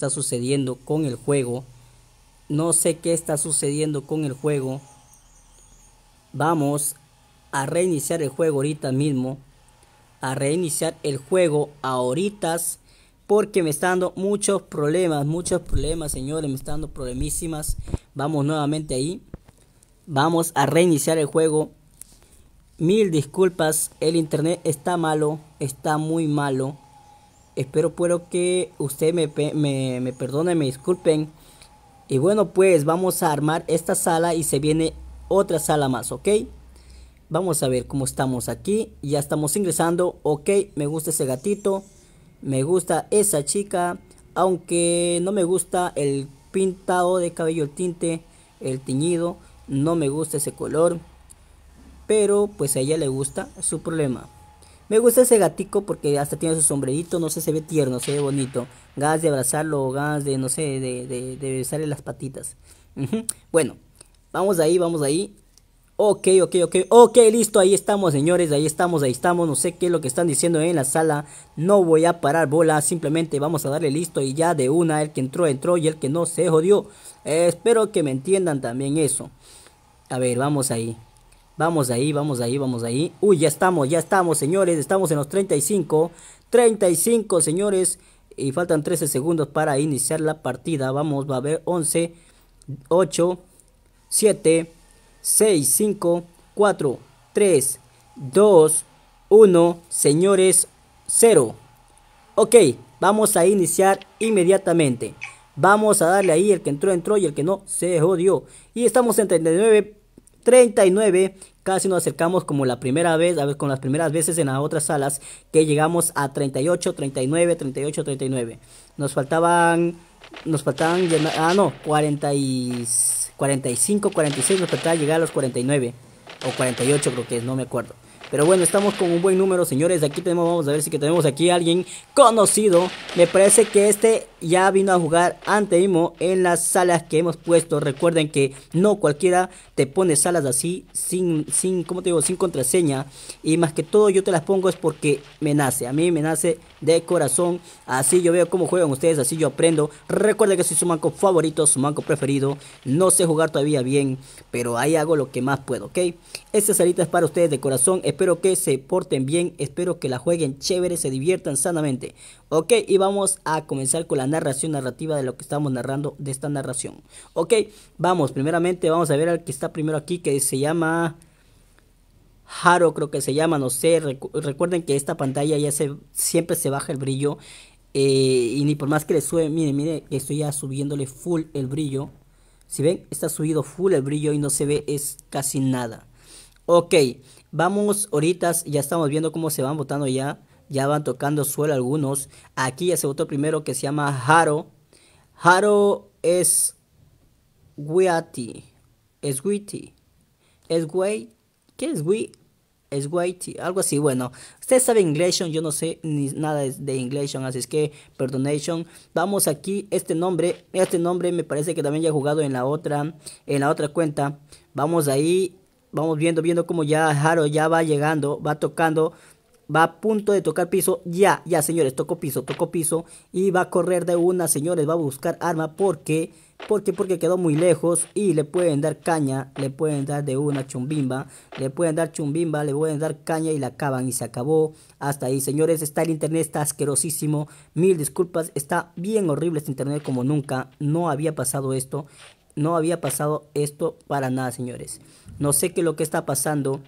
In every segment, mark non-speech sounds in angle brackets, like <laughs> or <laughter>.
está sucediendo con el juego. No sé qué está sucediendo con el juego. Vamos a reiniciar el juego ahorita mismo. A reiniciar el juego ahorita. Porque me están dando muchos problemas. Muchos problemas, señores. Me están dando problemísimas. Vamos nuevamente ahí. Vamos a reiniciar el juego. Mil disculpas. El internet está malo. Está muy malo. Espero puedo que usted me, perdone, me me disculpen. Y bueno, pues vamos a armar esta sala y se viene otra sala más, ¿ok? Vamos a ver cómo estamos aquí. Ya estamos ingresando. Ok, me gusta ese gatito. Me gusta esa chica. Aunque no me gusta el pintado de cabello, el tinte, el tiñido. No me gusta ese color. Pero pues a ella le gusta su problema. Me gusta ese gatico porque hasta tiene su sombrerito, no sé, se ve tierno, se ve bonito. Ganas de abrazarlo, ganas de, no sé, de, de, besarle las patitas. Bueno, vamos ahí, vamos ahí. Ok, ok, ok, ok, listo, ahí estamos señores, ahí estamos, ahí estamos, no sé qué es lo que están diciendo en la sala, no voy a parar bola, simplemente vamos a darle listo y ya de una, el que entró, entró y el que no se jodió, espero que me entiendan también eso, a ver, vamos ahí, Vamos ahí, vamos ahí, vamos ahí. Uy, ya estamos, ya estamos, señores. Estamos en los 35. 35, señores. Y faltan 13 segundos para iniciar la partida. Vamos, va a haber 11, 8, 7, 6, 5, 4, 3, 2, 1. Señores, 0. Ok, vamos a iniciar inmediatamente. Vamos a darle ahí, el que entró, entró y el que no, se jodió. Y estamos en 39, 39 Casi nos acercamos como la primera vez, a ver, con las primeras veces en las otras salas, que llegamos a 38, 39, 38, 39. Nos faltaban, nos faltaban, ah no, 40 y, 45, 46, nos faltaba llegar a los 49 o 48 creo que es, no me acuerdo. Pero bueno, estamos con un buen número, señores. Aquí tenemos, vamos a ver si que tenemos aquí a alguien conocido. Me parece que este ya vino a jugar ante Imo en las salas que hemos puesto. Recuerden que no cualquiera te pone salas así, sin, sin, ¿cómo te digo? Sin contraseña. Y más que todo yo te las pongo es porque me nace. A mí me nace de corazón. Así yo veo cómo juegan ustedes, así yo aprendo. Recuerden que soy su manco favorito, su manco preferido. No sé jugar todavía bien, pero ahí hago lo que más puedo, ¿ok? Esta salita es para ustedes de corazón. Espero que se porten bien, espero que la jueguen chévere, se diviertan sanamente. Ok, y vamos a comenzar con la narración narrativa de lo que estamos narrando de esta narración. Ok, vamos, primeramente vamos a ver al que está primero aquí que se llama... Haro creo que se llama, no sé, recuerden que esta pantalla ya se, siempre se baja el brillo eh, y ni por más que le sube, miren, miren, estoy ya subiéndole full el brillo, si ven, está subido full el brillo y no se ve, es casi nada. Ok, vamos ahorita, ya estamos viendo cómo se van botando ya, ya van tocando suelo algunos, aquí ya se votó primero que se llama Haro, Haro es weati, es Guiti, es wei, ¿qué es wei? es Whitey, algo así. Bueno, usted sabe Inglation, yo no sé ni nada de Inglation, así es que perdonation. Vamos eh, aquí, este nombre, este nombre me parece que también ya he jugado en la otra, en la otra cuenta. Vamos ahí, vamos viendo, viendo cómo ya Haro ya va llegando, va tocando. Va a punto de tocar piso. Ya, ya, señores. Tocó piso, tocó piso. Y va a correr de una, señores. Va a buscar arma porque ¿Por qué? Porque quedó muy lejos y le pueden dar caña, le pueden dar de una chumbimba, le pueden dar chumbimba, le pueden dar caña y la acaban y se acabó. Hasta ahí, señores, está el internet, está asquerosísimo. Mil disculpas, está bien horrible este internet como nunca. No había pasado esto, no había pasado esto para nada, señores. No sé qué es lo que está pasando.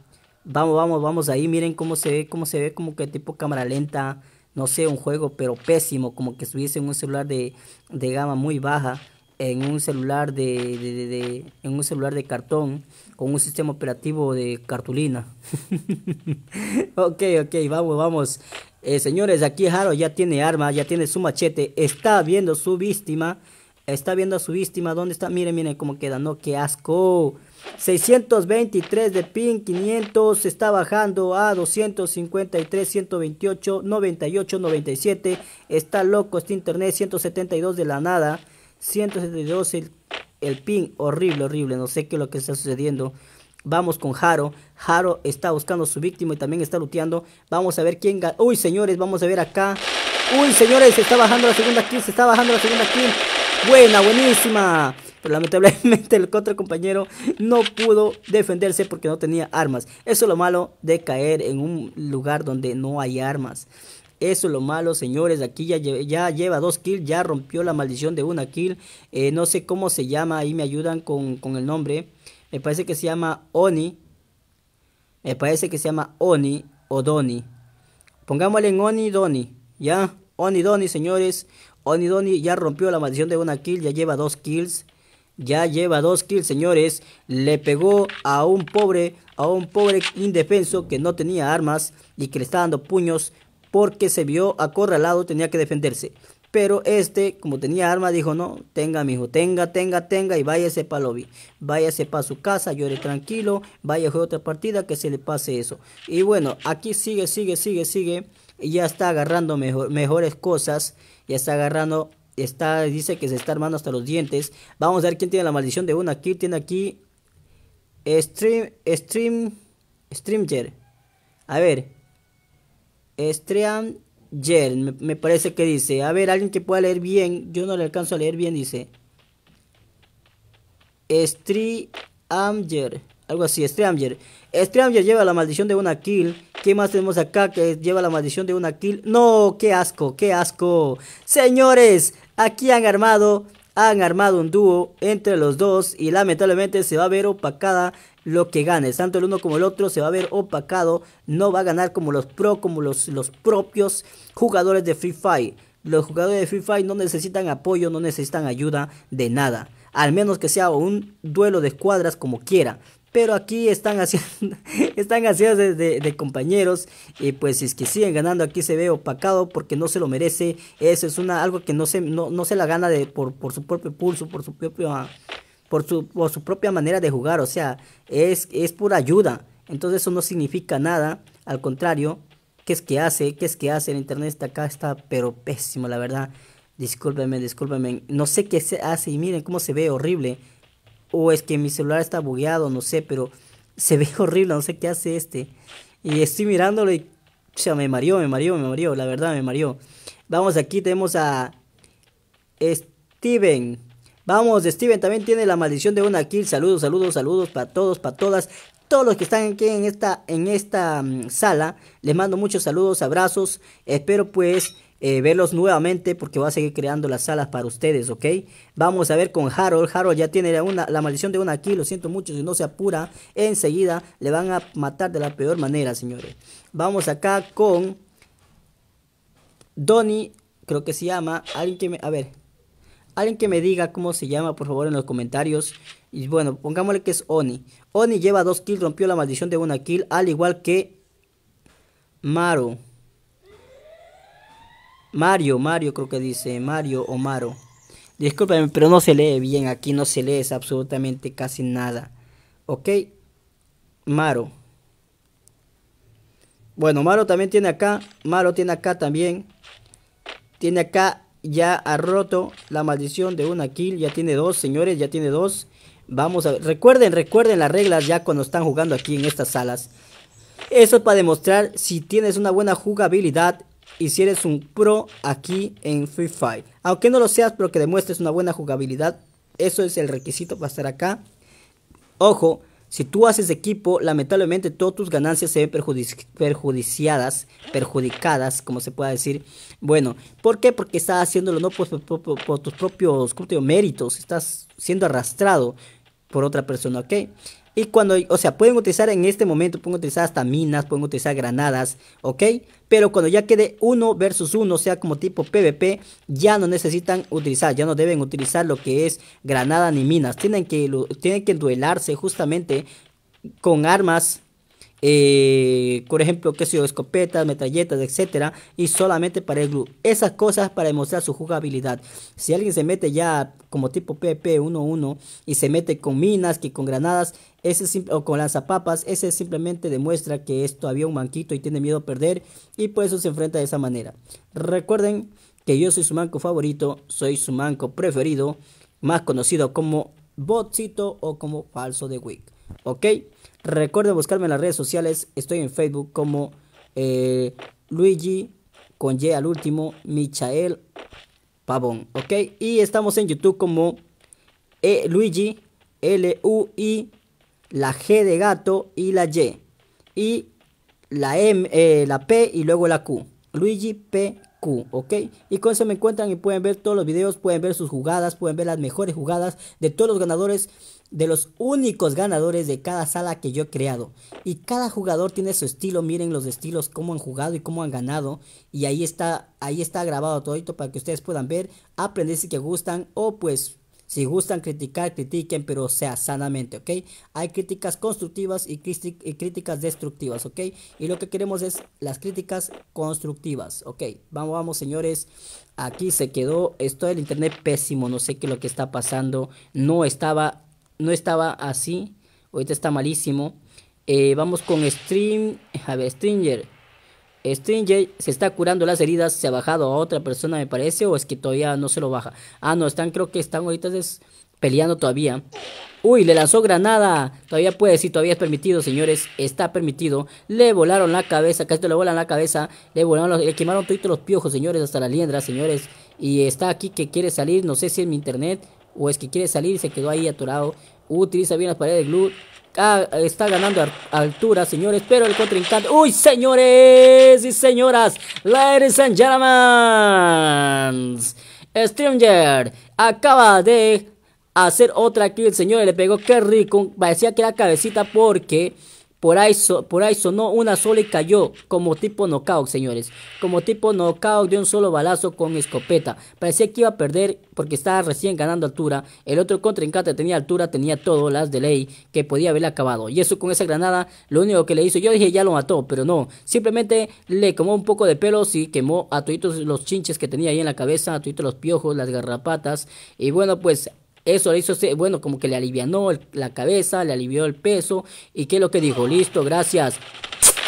Vamos, vamos, vamos ahí, miren cómo se ve, cómo se ve como que tipo cámara lenta. No sé, un juego, pero pésimo, como que estuviese en un celular de, de gama muy baja en un celular de, en un celular de cartón con un sistema operativo de cartulina. <laughs> ok, ok, vamos, vamos. Eh, señores, aquí Haro ya tiene arma, ya tiene su machete, está viendo su víctima, está viendo a su víctima, ¿dónde está? Miren, miren cómo queda, no, qué asco. 623 de pin, 500, está bajando a 253, 128, 98, 97, está loco este internet, 172 de la nada. 172, el, pin, horrible, horrible, no sé qué es lo que está sucediendo. Vamos con Haro. Haro está buscando su víctima y también está luteando. Vamos a ver quién gana. Uy, señores, vamos a ver acá. Uy, señores, se está bajando la segunda kill, se está bajando la segunda kill. Buena, buenísima. Pero lamentablemente <laughs> el otro compañero no pudo defenderse porque no tenía armas. Eso es lo malo de caer en un lugar donde no hay armas. Eso es lo malo, señores. Aquí ya, ya lleva dos kills, ya rompió la maldición de una kill. Eh, no sé cómo se llama, ahí me ayudan con, el nombre. Me parece que se llama Oni. Me parece que se llama Oni o Doni. Pongámosle en Oni Doni, ¿ya? Oni Doni, señores. Oni Doni ya rompió la maldición de una kill, ya lleva dos kills. Ya lleva dos kills, señores. Le pegó a un pobre, a un pobre indefenso que no tenía armas y que le está dando puños porque se vio acorralado, tenía que defenderse. Pero este, como tenía arma, dijo, no, tenga, hijo. tenga, tenga, tenga y váyase para lobby. Váyase para su casa, llore tranquilo, vaya a jugar otra partida, que se le pase eso. Y bueno, aquí sigue, sigue, sigue, sigue. Y ya está agarrando mejores cosas. Ya está agarrando, está, dice que se está armando hasta los dientes. Vamos a ver quién tiene la maldición de una. Aquí tiene aquí... Stream, stream, streamer. A ver, Stream me, parece que dice. A ver, alguien que pueda leer bien. Yo no le alcanzo a leer bien, dice. Streamger. Algo así, Streamger. Striamger lleva la maldición de una kill. ¿Qué más tenemos acá que lleva la maldición de una kill? No, qué asco, qué asco. Señores, aquí han armado han armado un dúo entre los dos y lamentablemente se va a ver opacada lo que gane, Tanto el uno como el otro se va a ver opacado. No va a ganar como los pro, como los, los propios jugadores de Free Fire. Los jugadores de Free Fire no necesitan apoyo, no necesitan ayuda de nada. Al menos que sea un duelo de escuadras como quiera pero aquí están haciendo, <laughs> están de, compañeros y pues si es que siguen ganando aquí se ve opacado porque no se lo merece, eso es una algo que no se, no, no se la gana de, por, por su propio pulso, por su propio... Ah, por su, por su propia manera de jugar, o sea, es, es pura ayuda. Entonces eso no significa nada, al contrario, ¿qué es que hace? ¿Qué es que hace? El internet está acá, está pero pésimo, la verdad. Discúlpenme, discúlpenme. No sé qué se hace y miren cómo se ve horrible o es que mi celular está bugueado, no sé, pero se ve <laughs> horrible, no sé qué hace este. Y estoy mirándolo y o sea, me mareó, me mareó, me mareó, la verdad me mareó. Vamos, aquí tenemos a Steven. Vamos, Steven también tiene la maldición de una kill. Saludos, saludos, saludos para todos, para todas. Todos los que están aquí en esta, en esta mm, sala, les mando muchos saludos, abrazos. Espero pues eh, verlos nuevamente porque voy a seguir creando las salas para ustedes, ¿ok? Vamos a ver con Harold. Harold ya tiene la maldición de una kill lo siento mucho, si no se apura, enseguida le van a matar de la peor manera, señores. Vamos acá con Donnie creo que se llama, alguien que me... A ver, Alguien que me diga cómo se llama, por favor, en los comentarios. Y bueno, pongámosle que es Oni. Oni lleva dos kills, rompió la maldición de una kill, al igual que Maru. Mario, Mario creo que dice, Mario o Maro. Discúlpame, pero no se lee bien, aquí no se lee absolutamente casi nada. ¿Ok? Maro. Bueno, Maro también tiene acá, Maro tiene acá también. Tiene acá, ya ha roto la maldición de una kill, ya tiene dos, señores, ya tiene dos. Vamos a... Recuerden, recuerden las reglas ya cuando están jugando aquí en estas salas. Eso es para demostrar si tienes una buena jugabilidad y si eres un pro aquí en Free Fire. Aunque no lo seas, pero que demuestres una buena jugabilidad, eso es el requisito para estar acá. Ojo, si tú haces equipo, lamentablemente todas tus ganancias se ven perjudiciadas, perjudicadas, como se pueda decir. Bueno, ¿por qué? Porque estás haciéndolo no por, tus propios méritos, estás siendo arrastrado por otra persona, ¿ok? Y cuando, o sea, pueden utilizar en este momento, pueden utilizar hasta minas, pueden utilizar granadas, ¿ok? Pero cuando ya quede uno versus uno, o sea, como tipo PvP, ya no necesitan utilizar, ya no deben utilizar lo que es granada ni minas. Tienen que, tienen que duelarse justamente con armas eh, por ejemplo, que sé yo, escopetas, metralletas, etcétera, y solamente para el glue. Esas cosas para demostrar su jugabilidad. Si alguien se mete ya como tipo PP 1-1 y se mete con minas, que con granadas, ese o con lanzapapas, ese simplemente demuestra que esto había un manquito y tiene miedo a perder y por eso se enfrenta de esa manera. Recuerden que yo soy su manco favorito, soy su manco preferido, más conocido como botcito o como falso de Wick. ¿Ok? Recuerden buscarme en las redes sociales. Estoy en Facebook como eh, Luigi con Y al último, Michael Pavón. ¿Ok? Y estamos en YouTube como eh, Luigi, L-U-I, la G de gato y la Y. Y la, M, eh, la P y luego la Q. Luigi P Q, ¿ok? Y con eso me encuentran y pueden ver todos los videos, pueden ver sus jugadas, pueden ver las mejores jugadas de todos los ganadores de los únicos ganadores de cada sala que yo he creado. Y cada jugador tiene su estilo, miren los estilos, cómo han jugado y cómo han ganado. Y ahí está, ahí está grabado todito para que ustedes puedan ver, aprender si que gustan o pues si gustan criticar, critiquen, pero sea sanamente, ¿ok? Hay críticas constructivas y, críticas destructivas, ¿ok? Y lo que queremos es las críticas constructivas, ¿ok? Vamos, vamos, señores. Aquí se quedó. Esto del internet pésimo. No sé qué es lo que está pasando. No estaba no estaba así, ahorita está malísimo. Eh, vamos con Stream, a ver, Stringer. Stringer se está curando las heridas, se ha bajado a otra persona me parece, o es que todavía no se lo baja. Ah, no, están, creo que están ahorita peleando todavía. Uy, le lanzó granada. Todavía puede, sí, todavía es permitido, señores. Está permitido. Le volaron la cabeza, casi le volan la cabeza. Le volaron, le quemaron todos los piojos, señores, hasta la liendra, señores. Y está aquí que quiere salir, no sé si en mi internet o es que quiere salir y se quedó ahí atorado. Utiliza bien las paredes de glue. Ah, está ganando altura, señores, pero el contrincante... ¡Uy, señores y señoras! ¡Ladies and gentlemen! Stranger acaba de hacer otra kill, señor Le pegó, qué rico. Parecía que era cabecita porque... Por ahí, por ahí sonó una sola y cayó, como tipo knockout, señores. Como tipo knockout de un solo balazo con escopeta. Parecía que iba a perder porque estaba recién ganando altura. El otro contrincante tenía altura, tenía todo, las de ley, que podía haber acabado. Y eso con esa granada, lo único que le hizo, yo dije ya lo mató, pero no. Simplemente le comó un poco de pelos y quemó a todos los chinches que tenía ahí en la cabeza, a todos los piojos, las garrapatas. Y bueno, pues eso le hizo, bueno, como que le alivianó la cabeza, le alivió el peso. ¿Y qué es lo que dijo? Listo, gracias.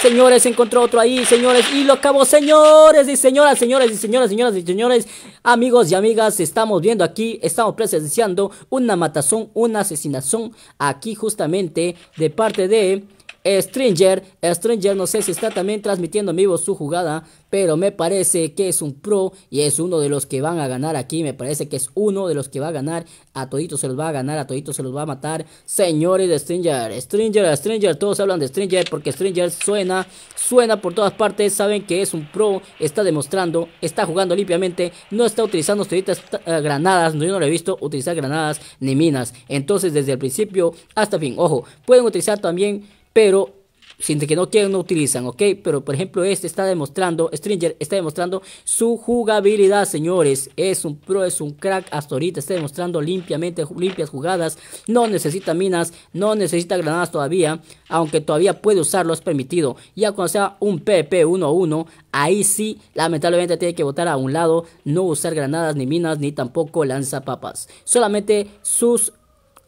Señores, encontró otro ahí, señores, y lo acabó, señores y señoras, señores y señoras, señoras y señores, amigos y amigas, estamos viendo aquí, estamos presenciando una matazón, una asesinación aquí justamente de parte de Stringer. Stranger no sé si está también transmitiendo en vivo su jugada, pero me parece que es un pro y es uno de los que van a ganar aquí. Me parece que es uno de los que va a ganar. A todito se los va a ganar, a todito se los va a matar. Señores de Stringer, Stringer, Stringer, todos hablan de Stringer porque Stringer suena, suena por todas partes. Saben que es un pro, está demostrando, está jugando limpiamente, no está utilizando toditas eh, granadas. Yo no lo he visto utilizar granadas ni minas. Entonces, desde el principio hasta fin, ojo, pueden utilizar también pero siente que no quieren, no utilizan, ¿ok? Pero por ejemplo, este está demostrando, Stringer está demostrando su jugabilidad, señores. Es un pro, es un crack hasta ahorita, está demostrando limpiamente, limpias jugadas. No necesita minas, no necesita granadas todavía, aunque todavía puede usarlo, es permitido. Ya cuando sea un PP 1-1, ahí sí, lamentablemente tiene que votar a un lado, no usar granadas, ni minas, ni tampoco lanzapapas. Solamente sus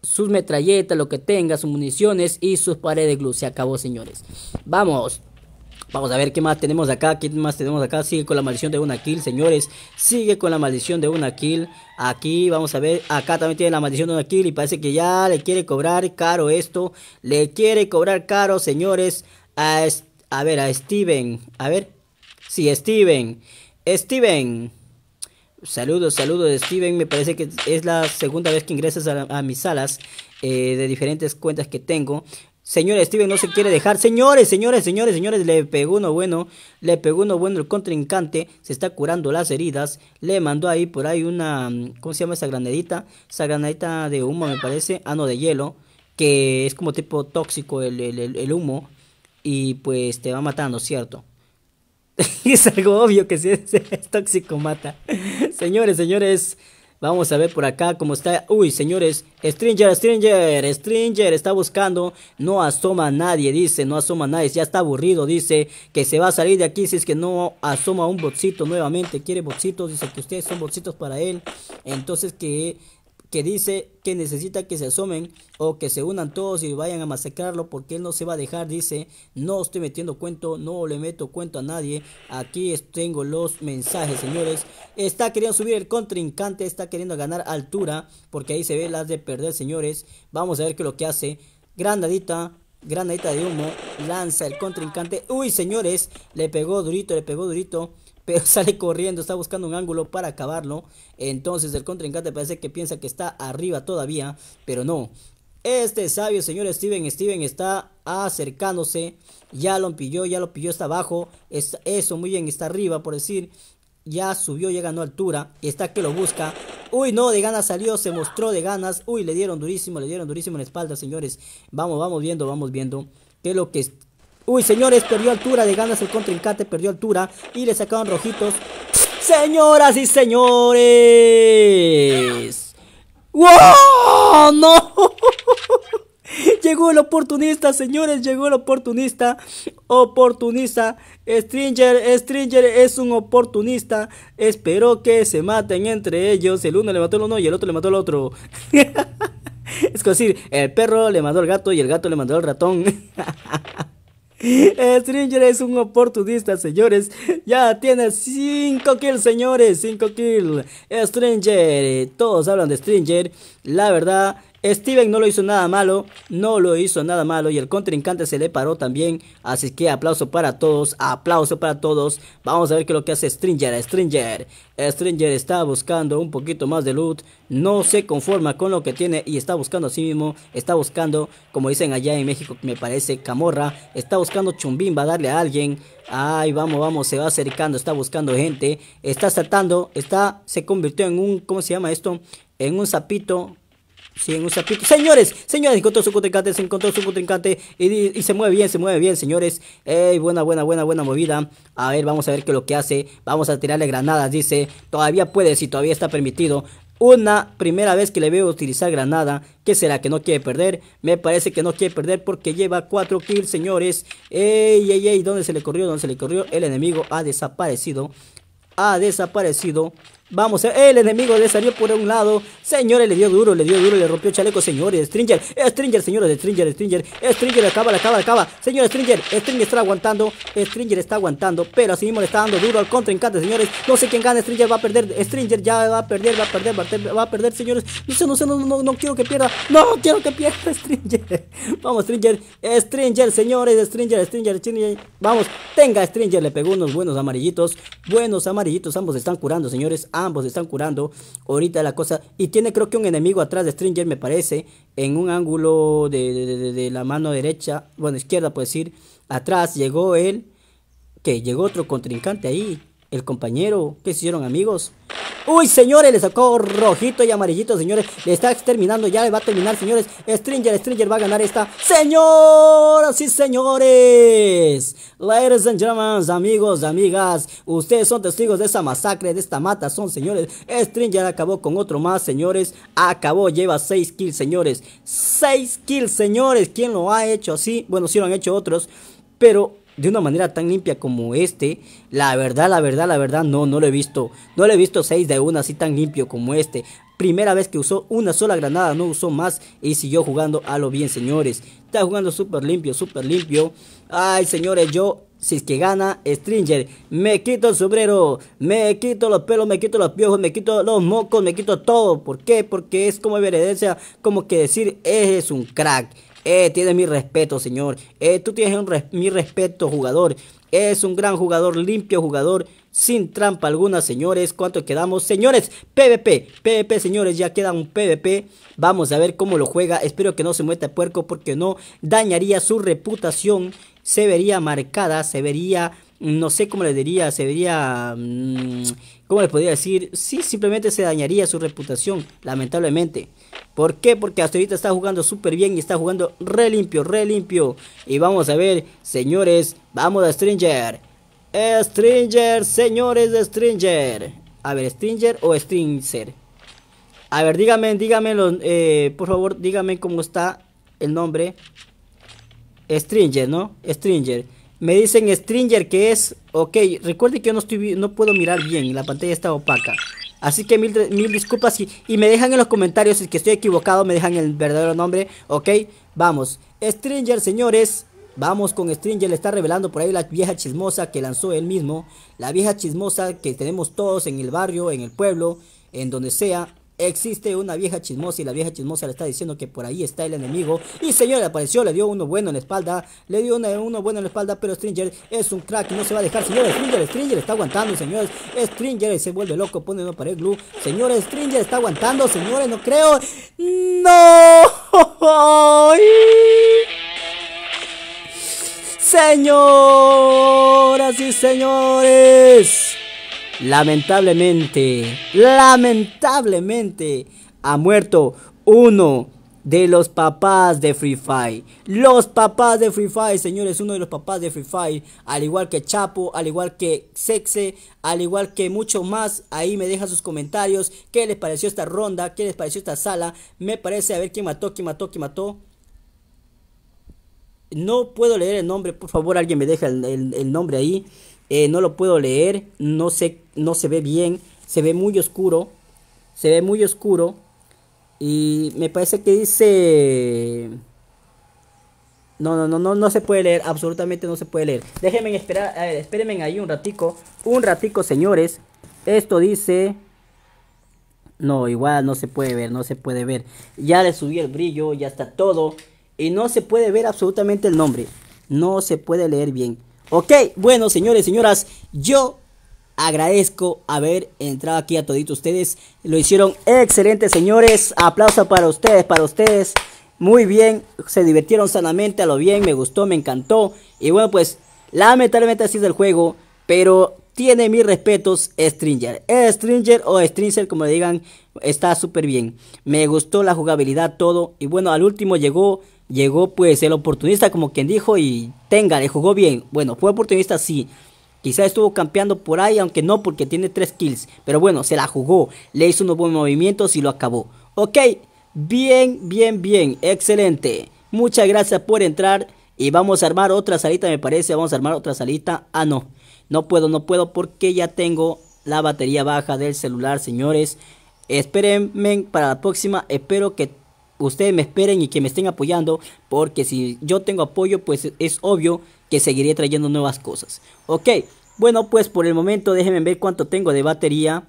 sus metralletas, lo que tenga, sus municiones y sus paredes de Se acabó, señores. Vamos. Vamos a ver qué más tenemos acá. ¿Qué más tenemos acá? Sigue con la maldición de una kill, señores. Sigue con la maldición de una kill. Aquí vamos a ver. Acá también tiene la maldición de una kill. Y parece que ya le quiere cobrar caro esto. Le quiere cobrar caro, señores. A, a ver, a Steven. A ver. Sí, Steven. Steven. Saludos, saludos de Steven. Me parece que es la segunda vez que ingresas a, mis salas eh, de diferentes cuentas que tengo. Señores, Steven no se quiere dejar. Señores, señores, señores, señores. Le pegó uno bueno. Le pegó uno bueno el contrincante. Se está curando las heridas. Le mandó ahí por ahí una... Mm, ¿Cómo se llama esa granadita? Esa granadita de humo me parece. Ah, no, de hielo. Que es como tipo tóxico el, humo. Y pues te va matando, ¿cierto? <laughs> es algo obvio que si <laughs> es tóxico mata señores, señores. Vamos a ver por acá cómo está. Uy, señores. Stringer, Stringer, Stringer está buscando. No asoma nadie, dice. No asoma nadie. Ya está aburrido, dice. Que se va a salir de aquí si es que no asoma un boxito nuevamente. Quiere boxitos, Dice que ustedes son botcitos para él. Entonces que que dice que necesita que se asomen o que se unan todos y vayan a masacrarlo porque él no se va a dejar, dice, no estoy metiendo cuento, no le meto cuento a nadie, aquí tengo los mensajes, señores, está queriendo subir el contrincante, está queriendo ganar altura, porque ahí se ve las de perder, señores, vamos a ver qué es lo que hace, granadita, granadita de humo, lanza el contrincante, uy, señores, le pegó durito, le pegó durito, pero <laughs> sale corriendo, está buscando un ángulo para acabarlo. Entonces el contrincante parece que piensa que está arriba todavía, pero no. Este sabio señor Steven, Steven está acercándose, ya lo pilló, ya lo pilló, está abajo, eso muy bien, está arriba por decir, ya subió, ya ganó altura, está que lo busca. Uy, no, de ganas salió, se mostró de ganas. Uy, le dieron durísimo, le dieron durísimo en la espalda, señores. Vamos, vamos viendo, vamos viendo qué es lo que, Uy, señores, perdió altura de ganas el contrincante, perdió altura y le sacaron rojitos. Señoras y señores. ¡Wow! ¡No! <laughs> Llegó el oportunista, señores, llegó el oportunista. Oportunista. Stringer, Stringer es un oportunista. Espero que se maten entre ellos. El uno le mató al uno y el otro le mató al otro. <laughs> es decir, el perro le mandó al gato y el gato le mandó al ratón. <laughs> Stringer es un oportunista, señores. Ya tiene 5 kills, señores. 5 kills. Stranger Todos hablan de Stringer. La verdad, Steven no lo hizo nada malo, no lo hizo nada malo y el contrincante se le paró también. Así que aplauso para todos, aplauso para todos. Vamos a ver qué es lo que hace Stringer. Stringer, Stringer está buscando un poquito más de loot, no se conforma con lo que tiene y está buscando a sí mismo. Está buscando, como dicen allá en México, me parece, camorra. Está buscando chumbín, va a darle a alguien. Ay, vamos, vamos, se va acercando, está buscando gente, está saltando, está, se convirtió en un, ¿cómo se llama esto? En un sapito, un Señores, señores, encontró su contrincante, se encontró su contrincante. Y, y, se mueve bien, se mueve bien, señores. Ey, buena, buena, buena, buena movida. A ver, vamos a ver qué es lo que hace. Vamos a tirarle granadas, dice. Todavía puede, si todavía está permitido. Una primera vez que le veo utilizar granada. ¿Qué será? ¿Que no quiere perder? Me parece que no quiere perder porque lleva 4 kills, señores. Ey, ey, ey, ¿dónde se le corrió? ¿Dónde se le corrió? El enemigo ha desaparecido. Ha desaparecido. Vamos, eh, el enemigo le salió por un lado. Señores, le dio duro, le dio duro, le rompió chaleco, señores. Stringer, Stringer, señores, Stringer, Stringer. Stringer acaba, acaba, acaba. señor Stringer, Stringer está aguantando. Stringer está aguantando, pero así mismo le está dando duro al contrincante, señores. No sé quién gana, Stringer va a perder. Stringer ya va a perder, va a perder, va a perder, señores. No sé, no sé, no, no, quiero que pierda. No, quiero que pierda, <laughs> Stringer. Vamos, Stringer, Stringer, señores, Stringer, Stringer, Stringer. Vamos, tenga, Stringer, le pegó unos buenos amarillitos. Buenos amarillitos, ambos están curando, señores ambos están curando. Ahorita la cosa. Y tiene creo que un enemigo atrás de Stringer, me parece. En un ángulo de, la mano derecha. Bueno, izquierda, puedo decir. Atrás llegó él. Que llegó otro contrincante ahí. El compañero. Que se hicieron amigos. Uy, señores, le sacó rojito y amarillito, señores. Le está exterminando, ya le va a terminar, señores. Stringer, Stringer va a ganar esta. Señoras y señores. Ladies and gentlemen, amigos, amigas. Ustedes son testigos de esa masacre, de esta mata, son señores. Stringer acabó con otro más, señores. Acabó, lleva 6 kills, señores. Seis kills, señores. ¿Quién lo ha hecho así? Bueno, sí lo han hecho otros. Pero de una manera tan limpia como este, la verdad, la verdad, la verdad, no, no lo he visto. No lo he visto 6 de 1 así tan limpio como este. Primera vez que usó una sola granada, no usó más y siguió jugando a lo bien, señores. Está jugando súper limpio, súper limpio. Ay, señores, yo, si es que gana Stringer, me quito el sombrero, me quito los pelos, me quito los piojos, me quito los mocos, me quito todo. ¿Por qué? Porque es como evidencia, como que decir, es un crack. Eh, mi respeto, señor. Eh, tú tienes mi respeto, jugador. Es un gran jugador, limpio jugador, sin trampa alguna, señores. ¿Cuánto quedamos? Señores, PvP, PvP, señores, ya queda un PvP. Vamos a ver cómo lo juega. Espero que no se el puerco porque no dañaría su reputación. Se vería marcada, se vería, no sé cómo le diría, se vería... Mm, como les podría decir? Sí, simplemente se dañaría su reputación, lamentablemente. ¿Por qué? Porque hasta ahorita está jugando súper bien y está jugando re limpio, re limpio. Y vamos a ver, señores, vamos a Stringer. Stringer, señores de Stringer. A ver, Stringer o Stringer. A ver, díganme, díganme, los, eh, por favor, díganme cómo está el nombre. Stringer, ¿no? Stringer. Me dicen Stringer que es... Ok, recuerde que yo no, estoy, no puedo mirar bien y la pantalla está opaca. Así que mil, mil disculpas y, me dejan en los comentarios si que estoy equivocado, me dejan el verdadero nombre. Ok, vamos. Stringer, señores. Vamos con Stringer, le está revelando por ahí la vieja chismosa que lanzó él mismo. La vieja chismosa que tenemos todos en el barrio, en el pueblo, en donde sea. Existe una vieja chismosa y la vieja chismosa le está diciendo que por ahí está el enemigo. Y señor, apareció, le dio uno bueno en la espalda. Le dio uno bueno en la espalda, pero Stringer es un crack, y no se va a dejar. Señores, Stringer, Stringer está aguantando, señores. Stringer se vuelve loco, pone una pared glue. Señores, Stringer está aguantando, señores, no creo. ¡No! Señoras y señores. Lamentablemente, lamentablemente, ha muerto uno de los papás de Free Fire. Los papás de Free Fire, señores, uno de los papás de Free Fire, al igual que Chapo, al igual que Sexe, al igual que mucho más. Ahí me dejan sus comentarios. ¿Qué les pareció esta ronda? ¿Qué les pareció esta sala? Me parece, a ver quién mató, quién mató, quién mató. No puedo leer el nombre, por favor, alguien me deja el, el nombre ahí. Eh, no lo puedo leer, no se, no se ve bien, se ve muy oscuro, se ve muy oscuro. Y me parece que dice... No, no, no, no, no se puede leer, absolutamente no se puede leer. Déjenme esperar, a ver, espérenme ahí un ratico, un ratico señores. Esto dice... No, igual no se puede ver, no se puede ver. Ya le subí el brillo, ya está todo. Y no se puede ver absolutamente el nombre. No se puede leer bien. Ok, bueno, señores, señoras, yo agradezco haber entrado aquí a toditos ustedes. Lo hicieron excelente, señores. Aplauso para ustedes, para ustedes. Muy bien, se divirtieron sanamente a lo bien, me gustó, me encantó. Y bueno, pues lamentablemente así es el juego, pero tiene mis respetos Stringer. Stringer o Stringer, como le digan, está súper bien. Me gustó la jugabilidad, todo. Y bueno, al último llegó Llegó pues el oportunista como quien dijo y tenga, le jugó bien. Bueno, fue oportunista sí. Quizá estuvo campeando por ahí, aunque no porque tiene 3 kills. Pero bueno, se la jugó. Le hizo unos buenos movimientos y lo acabó. Ok, bien, bien, bien. Excelente. Muchas gracias por entrar. Y vamos a armar otra salita, me parece. Vamos a armar otra salita. Ah, no. No puedo, no puedo porque ya tengo la batería baja del celular, señores. Espérenme para la próxima. Espero que ustedes me esperen y que me estén apoyando, porque si yo tengo apoyo, pues es obvio que seguiré trayendo nuevas cosas. Ok, bueno, pues por el momento déjenme ver cuánto tengo de batería.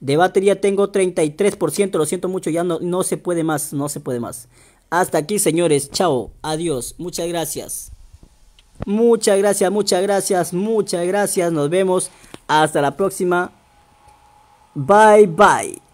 De batería tengo 33%, lo siento mucho, ya no, no se puede más, no se puede más. Hasta aquí, señores, chao, adiós, muchas gracias. Muchas gracias, muchas gracias, muchas gracias, nos vemos, hasta la próxima. Bye, bye.